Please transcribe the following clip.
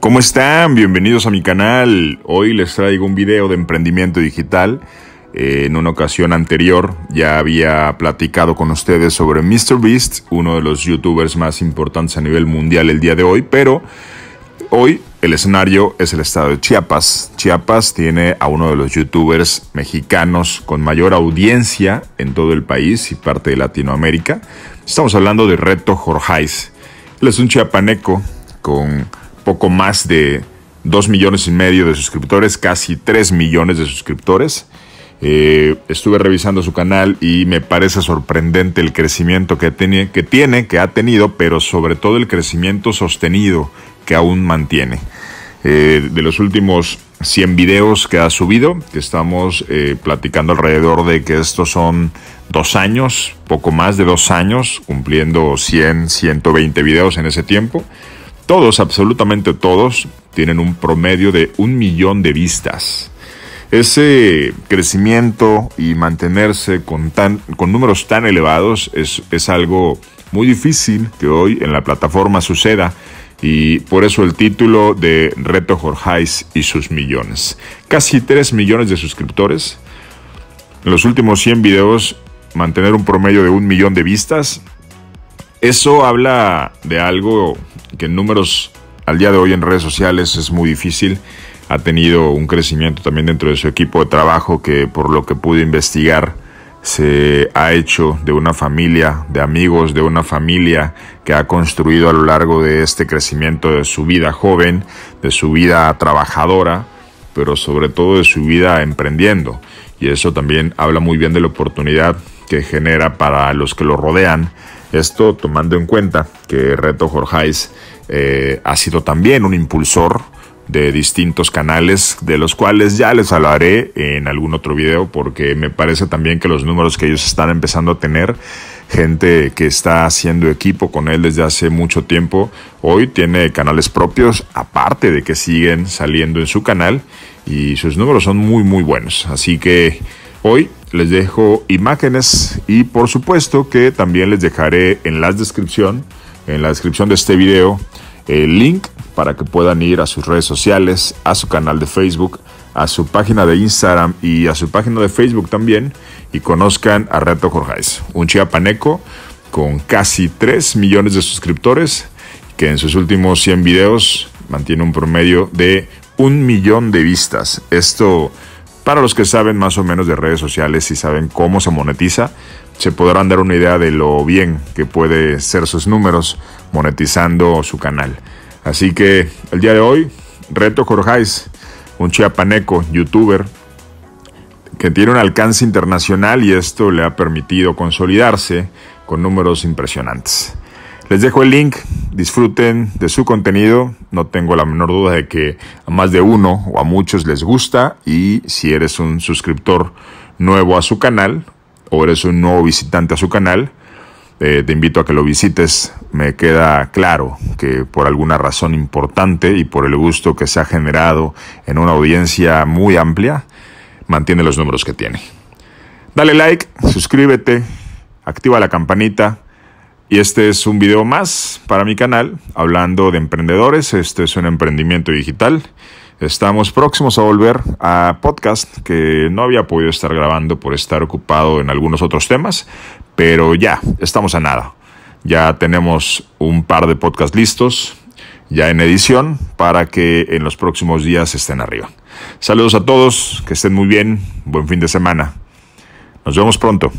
¿Cómo están? Bienvenidos a mi canal. Hoy les traigo un video de emprendimiento digital. Eh, en una ocasión anterior ya había platicado con ustedes sobre MrBeast, uno de los youtubers más importantes a nivel mundial el día de hoy, pero hoy el escenario es el estado de Chiapas. Chiapas tiene a uno de los youtubers mexicanos con mayor audiencia en todo el país y parte de Latinoamérica. Estamos hablando de Reto Jorjais. Él es un chiapaneco con poco más de 2 millones y medio de suscriptores, casi 3 millones de suscriptores. Eh, estuve revisando su canal y me parece sorprendente el crecimiento que tiene, que tiene, que ha tenido, pero sobre todo el crecimiento sostenido que aún mantiene. Eh, de los últimos 100 videos que ha subido, que estamos eh, platicando alrededor de que estos son dos años, poco más de dos años, cumpliendo 100, 120 videos en ese tiempo. Todos, absolutamente todos, tienen un promedio de un millón de vistas. Ese crecimiento y mantenerse con, tan, con números tan elevados es, es algo muy difícil que hoy en la plataforma suceda y por eso el título de Reto Jorgeis y sus millones. Casi 3 millones de suscriptores. En los últimos 100 videos mantener un promedio de un millón de vistas eso habla de algo que en números al día de hoy en redes sociales es muy difícil. Ha tenido un crecimiento también dentro de su equipo de trabajo que por lo que pude investigar se ha hecho de una familia, de amigos, de una familia que ha construido a lo largo de este crecimiento de su vida joven, de su vida trabajadora, pero sobre todo de su vida emprendiendo. Y eso también habla muy bien de la oportunidad que genera para los que lo rodean esto tomando en cuenta que Reto jorgeis eh, ha sido también un impulsor de distintos canales, de los cuales ya les hablaré en algún otro video, porque me parece también que los números que ellos están empezando a tener, gente que está haciendo equipo con él desde hace mucho tiempo, hoy tiene canales propios, aparte de que siguen saliendo en su canal, y sus números son muy, muy buenos. Así que hoy les dejo imágenes y por supuesto que también les dejaré en la descripción, en la descripción de este video, el link para que puedan ir a sus redes sociales, a su canal de Facebook, a su página de Instagram y a su página de Facebook también y conozcan a Reto Jorgeis, un chiapaneco con casi 3 millones de suscriptores que en sus últimos 100 videos mantiene un promedio de un millón de vistas. Esto para los que saben más o menos de redes sociales y saben cómo se monetiza, se podrán dar una idea de lo bien que puede ser sus números monetizando su canal. Así que el día de hoy, Reto Corjáis, un chiapaneco, youtuber, que tiene un alcance internacional y esto le ha permitido consolidarse con números impresionantes. Les dejo el link, disfruten de su contenido, no tengo la menor duda de que a más de uno o a muchos les gusta y si eres un suscriptor nuevo a su canal o eres un nuevo visitante a su canal, eh, te invito a que lo visites. Me queda claro que por alguna razón importante y por el gusto que se ha generado en una audiencia muy amplia, mantiene los números que tiene. Dale like, suscríbete, activa la campanita y este es un video más para mi canal hablando de emprendedores. Este es un emprendimiento digital. Estamos próximos a volver a podcast que no había podido estar grabando por estar ocupado en algunos otros temas, pero ya, estamos a nada. Ya tenemos un par de podcasts listos, ya en edición, para que en los próximos días estén arriba. Saludos a todos, que estén muy bien, buen fin de semana. Nos vemos pronto.